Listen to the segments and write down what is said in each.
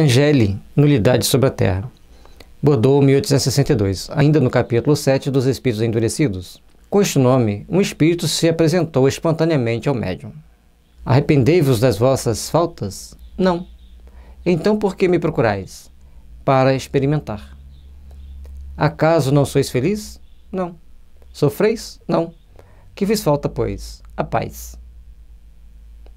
Angeli, Nulidade sobre a Terra. Bordeaux, 1862, ainda no capítulo 7 dos Espíritos Endurecidos. Com este nome, um espírito se apresentou espontaneamente ao médium. Arrependei-vos das vossas faltas? Não. Então por que me procurais? Para experimentar. Acaso não sois feliz? Não. Sofreis? Não. Que vos falta, pois? A paz.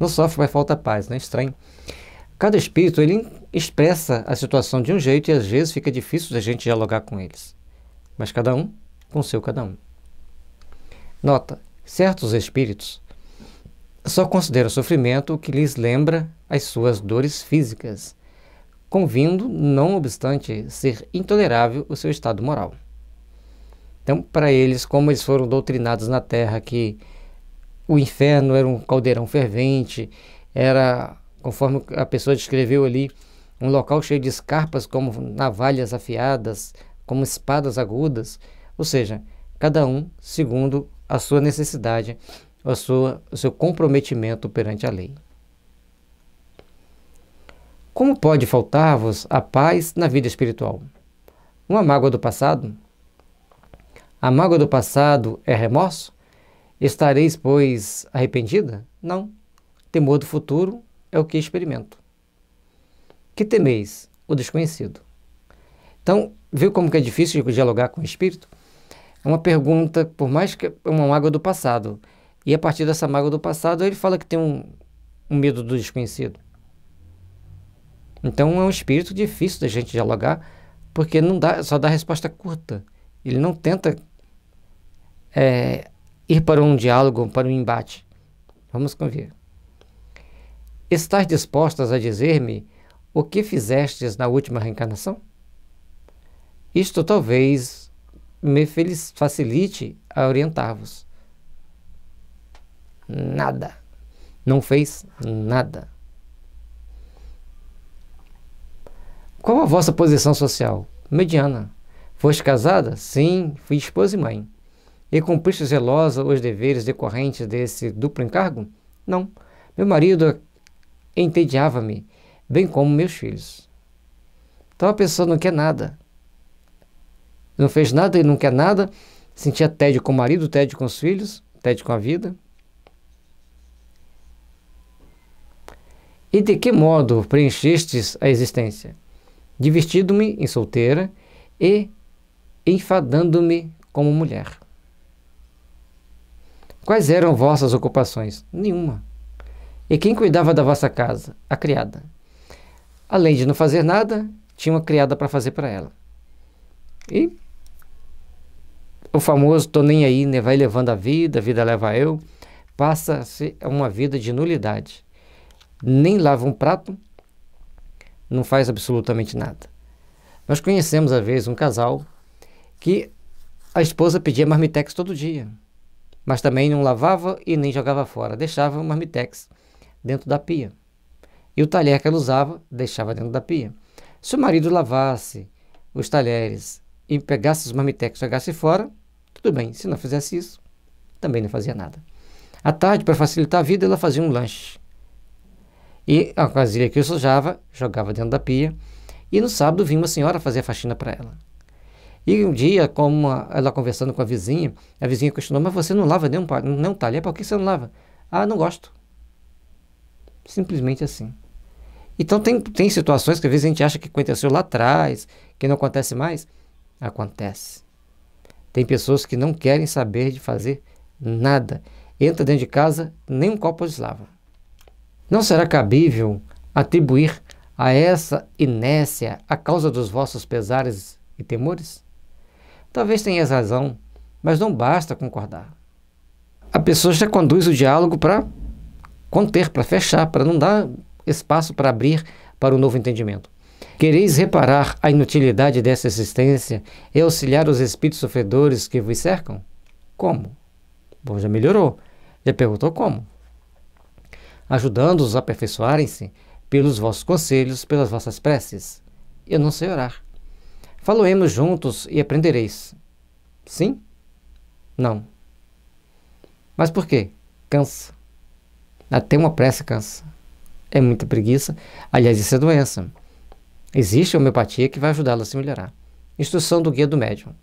Não sofre, mas falta a paz, não é estranho? Cada espírito ele expressa a situação de um jeito e às vezes fica difícil da gente dialogar com eles. Mas cada um com seu cada um. Nota: certos espíritos só consideram sofrimento o que lhes lembra as suas dores físicas, convindo, não obstante, ser intolerável o seu estado moral. Então, para eles, como eles foram doutrinados na terra que o inferno era um caldeirão fervente, era conforme a pessoa descreveu ali, um local cheio de escarpas como navalhas afiadas, como espadas agudas, ou seja, cada um segundo a sua necessidade, a sua, o seu comprometimento perante a lei. Como pode faltar-vos a paz na vida espiritual? Uma mágoa do passado? A mágoa do passado é remorso? Estareis, pois, arrependida? Não. Temor do futuro? é o que experimento. Que temeis? O desconhecido. Então, viu como que é difícil dialogar com o espírito? É uma pergunta, por mais que é uma mágoa do passado. E a partir dessa mágoa do passado, ele fala que tem um, um medo do desconhecido. Então, é um espírito difícil da gente dialogar, porque não dá, só dá resposta curta. Ele não tenta é, ir para um diálogo, para um embate. Vamos convir. Estás dispostas a dizer-me o que fizestes na última reencarnação? Isto talvez me facilite a orientar-vos. Nada. Não fez nada. Qual a vossa posição social? Mediana. Foste casada? Sim, fui esposa e mãe. E cumpriste zelosa os deveres decorrentes desse duplo encargo? Não. Meu marido entediava-me, bem como meus filhos. Então a pessoa não quer nada. Não fez nada e não quer nada, sentia tédio com o marido, tédio com os filhos, tédio com a vida. E de que modo preenchestes a existência? Divertindo-me em solteira e enfadando-me como mulher. Quais eram vossas ocupações? Nenhuma. E quem cuidava da vossa casa? A criada. Além de não fazer nada, tinha uma criada para fazer para ela. E o famoso tô nem aí, né? vai levando a vida, a vida leva eu, passa-se uma vida de nulidade. Nem lava um prato, não faz absolutamente nada. Nós conhecemos, às vezes, um casal que a esposa pedia marmitex todo dia, mas também não lavava e nem jogava fora, deixava o marmitex dentro da pia. E o talher que ela usava, deixava dentro da pia. Se o marido lavasse os talheres e pegasse os marmitecos e jogasse fora, tudo bem. Se não fizesse isso, também não fazia nada. À tarde, para facilitar a vida, ela fazia um lanche. E a vasilha que eu sujava, jogava dentro da pia. E no sábado vinha uma senhora fazer a faxina para ela. E um dia, como ela conversando com a vizinha, a vizinha questionou: Mas você não lava nem nenhum talher, por que você não lava? Ah, não gosto. Simplesmente assim. Então tem, tem situações que às vezes a gente acha que aconteceu lá atrás, que não acontece mais. Acontece. Tem pessoas que não querem saber de fazer nada. Entra dentro de casa, nem um copo de lava. Não será cabível atribuir a essa inércia a causa dos vossos pesares e temores? Talvez tenhas razão, mas não basta concordar. A pessoa já conduz o diálogo para conter, para fechar, para não dar espaço para abrir para o novo entendimento. Quereis reparar a inutilidade dessa existência e auxiliar os espíritos sofredores que vos cercam? Como? Bom, já melhorou. Já perguntou como? Ajudando-os a aperfeiçoarem-se pelos vossos conselhos, pelas vossas preces. Eu não sei orar. Faloemos juntos e aprendereis. Sim? Não. Mas por quê? Cansa. Até uma pressa cansa. É muita preguiça. Aliás, isso é doença. Existe a homeopatia que vai ajudá-la a se melhorar. Instrução do guia do médium.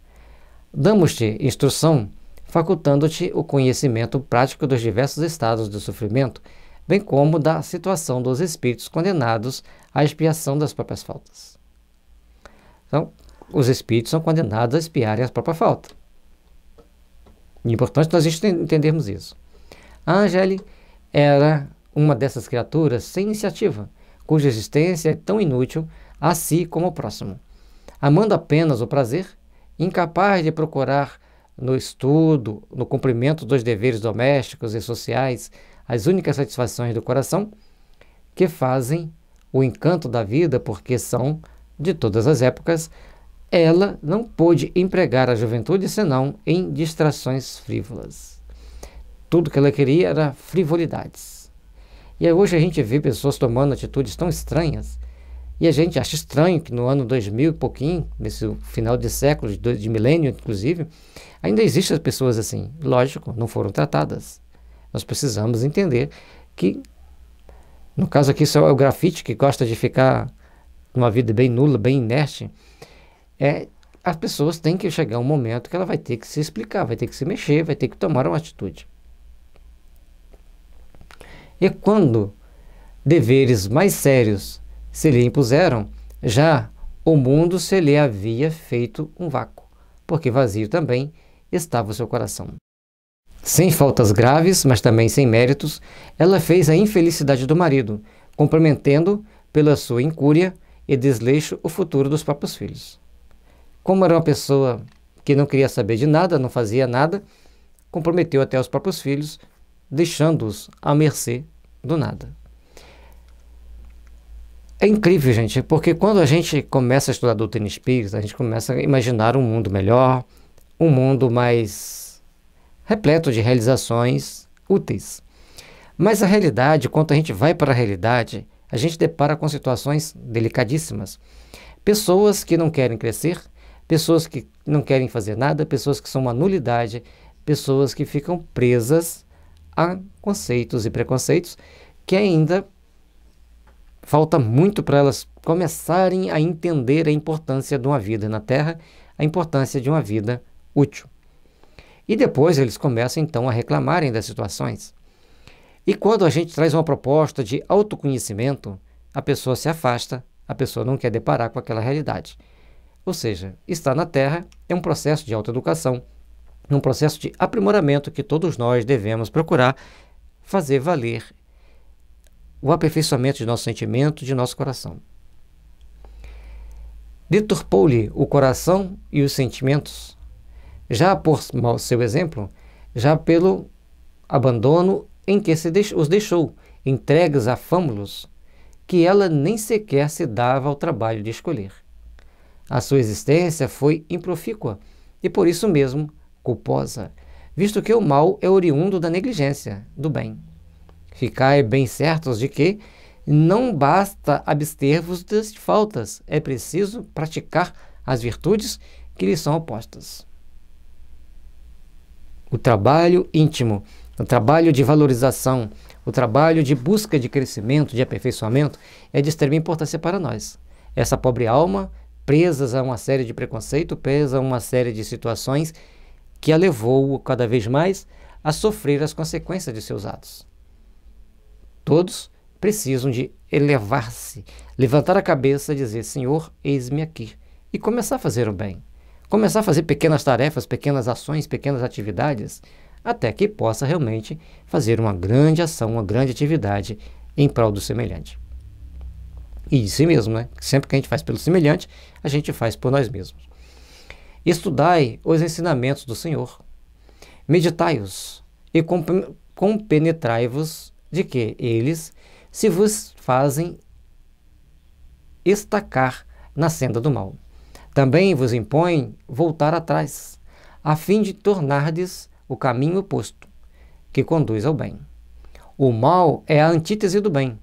Damos-te instrução facultando-te o conhecimento prático dos diversos estados do sofrimento, bem como da situação dos espíritos condenados à expiação das próprias faltas. Então, os espíritos são condenados a expiarem as próprias faltas. importante nós entendermos isso. A era uma dessas criaturas sem iniciativa, cuja existência é tão inútil a si como ao próximo, amando apenas o prazer, incapaz de procurar no estudo, no cumprimento dos deveres domésticos e sociais, as únicas satisfações do coração que fazem o encanto da vida, porque são de todas as épocas, ela não pôde empregar a juventude senão em distrações frívolas. Tudo que ela queria era frivolidades. E hoje a gente vê pessoas tomando atitudes tão estranhas. E a gente acha estranho que no ano 2000 e pouquinho, nesse final de século, de, de milênio inclusive, ainda existem pessoas assim. Lógico, não foram tratadas. Nós precisamos entender que, no caso aqui, só é o grafite que gosta de ficar numa vida bem nula, bem inerte. É, as pessoas têm que chegar um momento que ela vai ter que se explicar, vai ter que se mexer, vai ter que tomar uma atitude. E quando deveres mais sérios se lhe impuseram, já o mundo se lhe havia feito um vácuo, porque vazio também estava o seu coração. Sem faltas graves, mas também sem méritos, ela fez a infelicidade do marido, comprometendo, pela sua incúria e desleixo, o futuro dos próprios filhos. Como era uma pessoa que não queria saber de nada, não fazia nada, comprometeu até os próprios filhos, deixando-os à mercê do nada. É incrível, gente, porque quando a gente começa a estudar a doutrina espírita, a gente começa a imaginar um mundo melhor, um mundo mais repleto de realizações úteis. Mas a realidade, quando a gente vai para a realidade, a gente depara com situações delicadíssimas. Pessoas que não querem crescer, pessoas que não querem fazer nada, pessoas que são uma nulidade, pessoas que ficam presas a conceitos e preconceitos que ainda falta muito para elas começarem a entender a importância de uma vida na Terra, a importância de uma vida útil. E depois eles começam então a reclamarem das situações. E quando a gente traz uma proposta de autoconhecimento, a pessoa se afasta, a pessoa não quer deparar com aquela realidade. Ou seja, estar na Terra é um processo de autoeducação, num processo de aprimoramento que todos nós devemos procurar fazer valer o aperfeiçoamento de nosso sentimento, de nosso coração. Deturpou-lhe o coração e os sentimentos, já por seu exemplo, já pelo abandono em que se os deixou, entregues a fâmulos que ela nem sequer se dava ao trabalho de escolher. A sua existência foi improfícua e por isso mesmo culposa, visto que o mal é oriundo da negligência do bem. Ficai bem certos de que não basta abster-vos das faltas, é preciso praticar as virtudes que lhes são opostas. O trabalho íntimo, o trabalho de valorização, o trabalho de busca de crescimento, de aperfeiçoamento, é de extrema importância para nós. Essa pobre alma, presa a uma série de preconceitos, presa a uma série de situações que a levou cada vez mais a sofrer as consequências de seus atos. Todos precisam de elevar-se, levantar a cabeça e dizer: Senhor, eis-me aqui, e começar a fazer o bem. Começar a fazer pequenas tarefas, pequenas ações, pequenas atividades, até que possa realmente fazer uma grande ação, uma grande atividade em prol do semelhante. E de si mesmo, né? Sempre que a gente faz pelo semelhante, a gente faz por nós mesmos. Estudai os ensinamentos do Senhor, meditai-os e compenetrai-vos de que eles se vos fazem estacar na senda do mal. Também vos impõe voltar atrás, a fim de tornardes o caminho oposto, que conduz ao bem. O mal é a antítese do bem.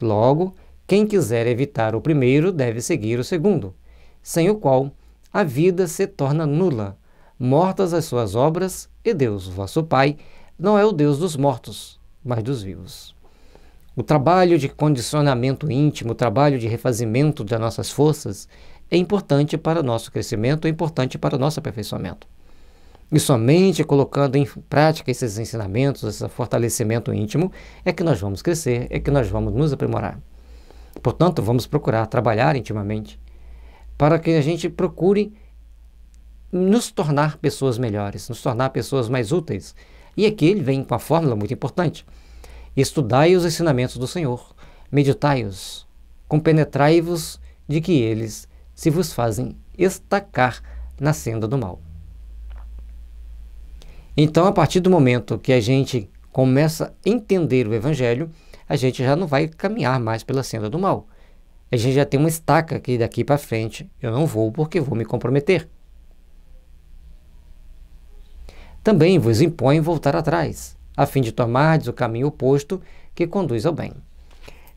Logo, quem quiser evitar o primeiro deve seguir o segundo, sem o qual a vida se torna nula, mortas as suas obras, e Deus, vosso Pai, não é o Deus dos mortos, mas dos vivos. O trabalho de condicionamento íntimo, o trabalho de refazimento das nossas forças, é importante para o nosso crescimento, é importante para o nosso aperfeiçoamento. E somente colocando em prática esses ensinamentos, esse fortalecimento íntimo, é que nós vamos crescer, é que nós vamos nos aprimorar. Portanto, vamos procurar trabalhar intimamente, para que a gente procure nos tornar pessoas melhores, nos tornar pessoas mais úteis. E aqui ele vem com a fórmula muito importante: estudai os ensinamentos do Senhor, meditai-os, compenetrai-vos de que eles se vos fazem estacar na senda do mal. Então, a partir do momento que a gente começa a entender o Evangelho, a gente já não vai caminhar mais pela senda do mal. A gente já tem uma estaca que daqui para frente eu não vou porque vou me comprometer. Também vos impõe voltar atrás, a fim de tomardes o caminho oposto que conduz ao bem.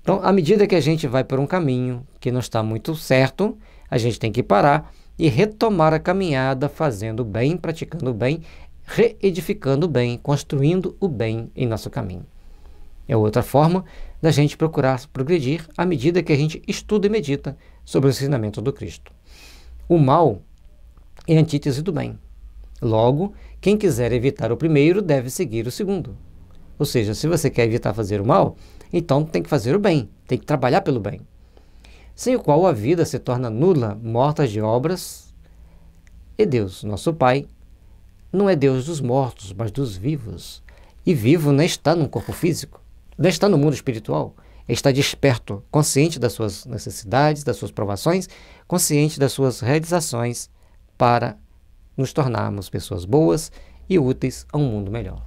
Então, à medida que a gente vai por um caminho que não está muito certo, a gente tem que parar e retomar a caminhada fazendo o bem, praticando o bem, reedificando o bem, construindo o bem em nosso caminho. É outra forma da gente procurar progredir à medida que a gente estuda e medita sobre o ensinamento do Cristo. O mal é antítese do bem. Logo, quem quiser evitar o primeiro deve seguir o segundo. Ou seja, se você quer evitar fazer o mal, então tem que fazer o bem, tem que trabalhar pelo bem. Sem o qual a vida se torna nula, morta de obras. E Deus, nosso Pai, não é Deus dos mortos, mas dos vivos. E vivo não está num corpo físico não está no mundo espiritual, é estar desperto, consciente das suas necessidades, das suas provações, consciente das suas realizações para nos tornarmos pessoas boas e úteis a um mundo melhor.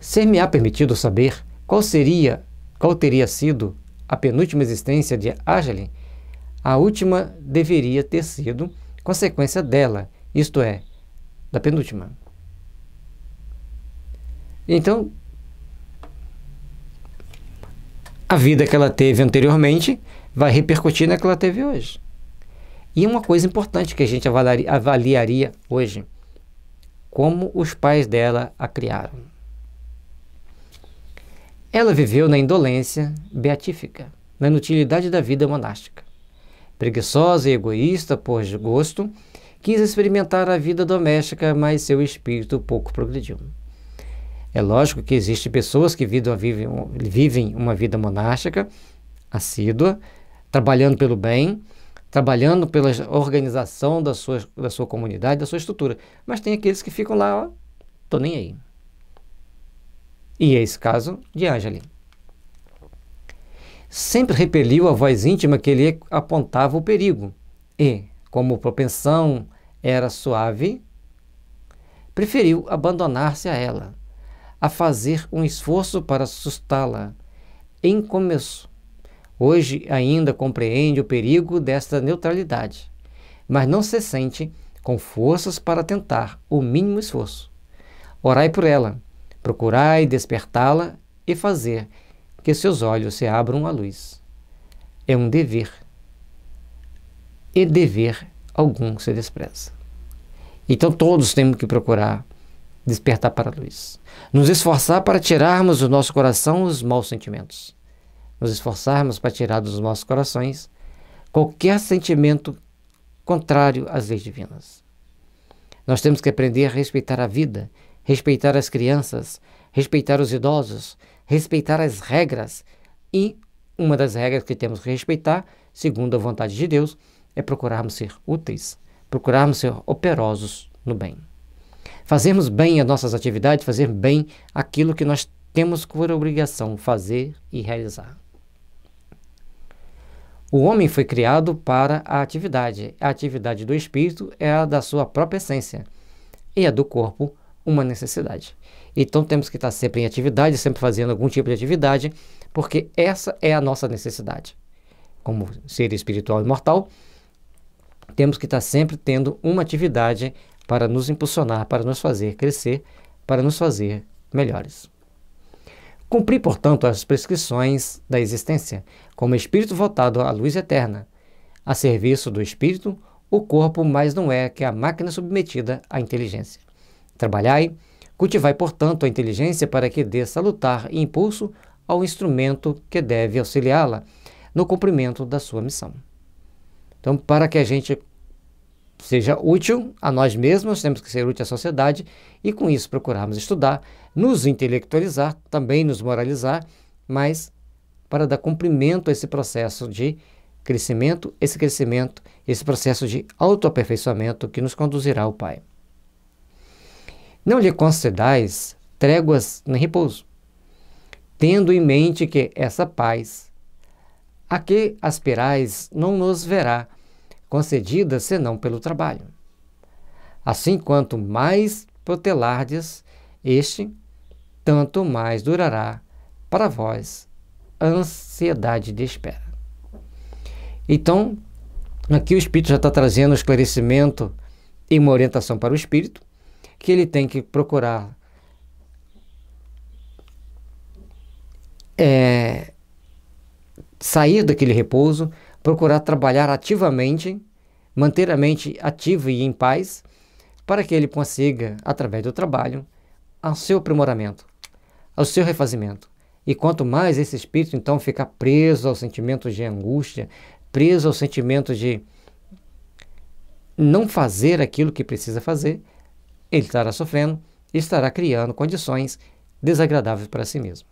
Ser-me-á permitido saber qual seria, qual teria sido a penúltima existência de Agelin, a última deveria ter sido consequência dela, isto é, da penúltima. Então, a vida que ela teve anteriormente vai repercutir na que ela teve hoje. E uma coisa importante que a gente avaliaria, avaliaria hoje: como os pais dela a criaram. Ela viveu na indolência beatífica, na inutilidade da vida monástica. Preguiçosa e egoísta por gosto, quis experimentar a vida doméstica, mas seu espírito pouco progrediu. É lógico que existem pessoas que vivem, vivem uma vida monástica, assídua, trabalhando pelo bem, trabalhando pela organização da sua, da sua comunidade, da sua estrutura. Mas tem aqueles que ficam lá, ó, tô nem aí. E é esse caso de Angeli. Sempre repeliu a voz íntima que lhe apontava o perigo e, como propensão era suave, preferiu abandonar-se a ela a fazer um esforço para assustá-la. Em começo, hoje ainda compreende o perigo desta neutralidade, mas não se sente com forças para tentar o mínimo esforço. Orai por ela, procurai despertá-la e fazer que seus olhos se abram à luz. É um dever. E dever algum se despreza. Então todos temos que procurar despertar para a luz. Nos esforçar para tirarmos do nosso coração os maus sentimentos. Nos esforçarmos para tirar dos nossos corações qualquer sentimento contrário às leis divinas. Nós temos que aprender a respeitar a vida, respeitar as crianças, respeitar os idosos, respeitar as regras. E uma das regras que temos que respeitar, segundo a vontade de Deus, é procurarmos ser úteis, procurarmos ser operosos no bem fazermos bem as nossas atividades, fazer bem aquilo que nós temos por obrigação fazer e realizar. O homem foi criado para a atividade. A atividade do espírito é a da sua própria essência e a do corpo, uma necessidade. Então temos que estar sempre em atividade, sempre fazendo algum tipo de atividade, porque essa é a nossa necessidade. Como ser espiritual e mortal, temos que estar sempre tendo uma atividade para nos impulsionar, para nos fazer crescer, para nos fazer melhores. Cumprir portanto, as prescrições da existência, como espírito voltado à luz eterna. A serviço do espírito, o corpo mais não é que a máquina submetida à inteligência. Trabalhai, cultivai, portanto, a inteligência para que dê salutar e impulso ao instrumento que deve auxiliá-la no cumprimento da sua missão. Então, para que a gente seja útil a nós mesmos, temos que ser útil à sociedade e com isso procurarmos estudar, nos intelectualizar, também nos moralizar, mas para dar cumprimento a esse processo de crescimento, esse crescimento, esse processo de autoaperfeiçoamento que nos conduzirá ao Pai. Não lhe concedais tréguas nem repouso, tendo em mente que essa paz a que aspirais não nos verá concedida senão pelo trabalho. Assim, quanto mais protelardes este, tanto mais durará para vós a ansiedade de espera. Então, aqui o Espírito já está trazendo um esclarecimento e uma orientação para o Espírito, que ele tem que procurar é, sair daquele repouso procurar trabalhar ativamente, manter a mente ativa e em paz, para que ele consiga, através do trabalho, ao seu aprimoramento, ao seu refazimento. E quanto mais esse espírito então ficar preso aos sentimentos de angústia, preso aos sentimentos de não fazer aquilo que precisa fazer, ele estará sofrendo e estará criando condições desagradáveis para si mesmo.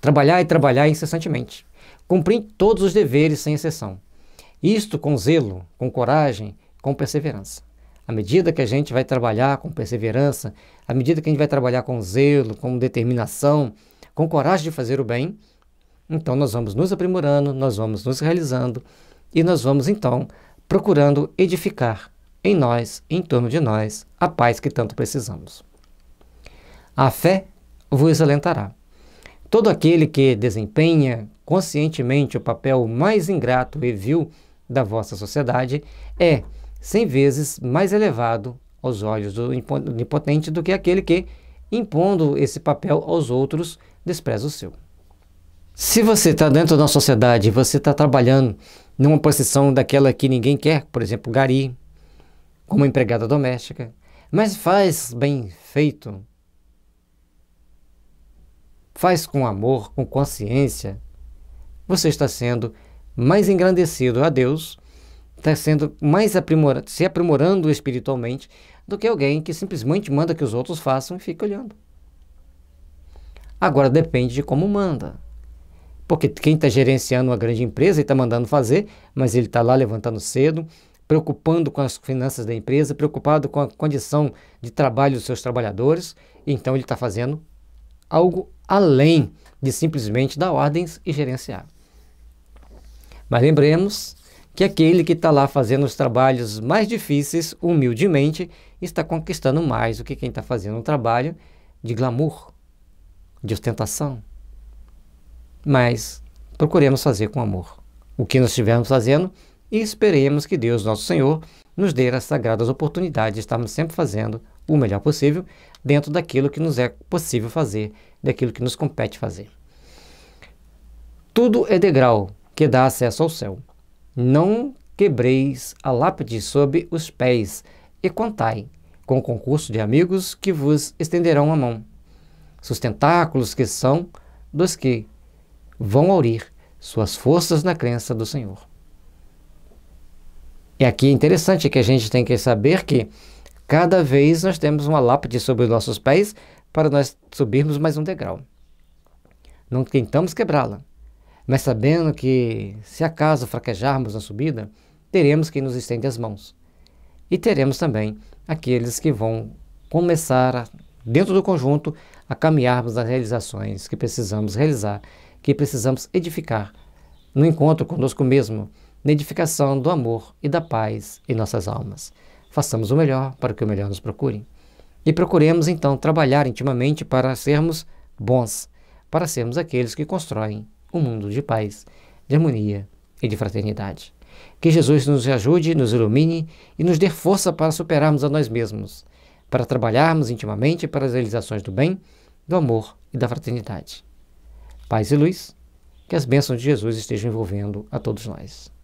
Trabalhar e trabalhar incessantemente cumprir todos os deveres sem exceção. Isto com zelo, com coragem, com perseverança. À medida que a gente vai trabalhar com perseverança, à medida que a gente vai trabalhar com zelo, com determinação, com coragem de fazer o bem, então nós vamos nos aprimorando, nós vamos nos realizando e nós vamos então procurando edificar em nós, em torno de nós, a paz que tanto precisamos. A fé vos alentará. Todo aquele que desempenha conscientemente o papel mais ingrato e vil da vossa sociedade, é cem vezes mais elevado aos olhos do impotente do que aquele que, impondo esse papel aos outros, despreza o seu. Se você está dentro da sociedade e você está trabalhando numa posição daquela que ninguém quer, por exemplo, gari, como empregada doméstica, mas faz bem feito, faz com amor, com consciência, você está sendo mais engrandecido a Deus, está sendo mais aprimorado, se aprimorando espiritualmente do que alguém que simplesmente manda que os outros façam e fica olhando. Agora depende de como manda. Porque quem está gerenciando uma grande empresa e está mandando fazer, mas ele está lá levantando cedo, preocupando com as finanças da empresa, preocupado com a condição de trabalho dos seus trabalhadores, então ele está fazendo algo além de simplesmente dar ordens e gerenciar. Mas lembremos que aquele que está lá fazendo os trabalhos mais difíceis, humildemente, está conquistando mais do que quem está fazendo um trabalho de glamour, de ostentação. Mas procuremos fazer com amor o que nós estivermos fazendo e esperemos que Deus, nosso Senhor, nos dê as sagradas oportunidades de estarmos sempre fazendo o melhor possível dentro daquilo que nos é possível fazer, daquilo que nos compete fazer. Tudo é degrau que dá acesso ao céu. Não quebreis a lápide sob os pés e contai, com o concurso de amigos que vos estenderão a mão. Sustentáculos que são dos que vão ouvir suas forças na crença do Senhor. E aqui é interessante que a gente tem que saber que cada vez nós temos uma lápide sobre os nossos pés para nós subirmos mais um degrau. Não tentamos quebrá-la, mas sabendo que, se acaso fraquejarmos na subida, teremos quem nos estende as mãos. E teremos também aqueles que vão começar, a, dentro do conjunto, a caminharmos nas realizações que precisamos realizar, que precisamos edificar no encontro conosco mesmo, na edificação do amor e da paz em nossas almas. Façamos o melhor para que o melhor nos procure. E procuremos então trabalhar intimamente para sermos bons, para sermos aqueles que constroem um mundo de paz, de harmonia e de fraternidade. Que Jesus nos ajude, nos ilumine e nos dê força para superarmos a nós mesmos, para trabalharmos intimamente para as realizações do bem, do amor e da fraternidade. Paz e luz, que as bênçãos de Jesus estejam envolvendo a todos nós.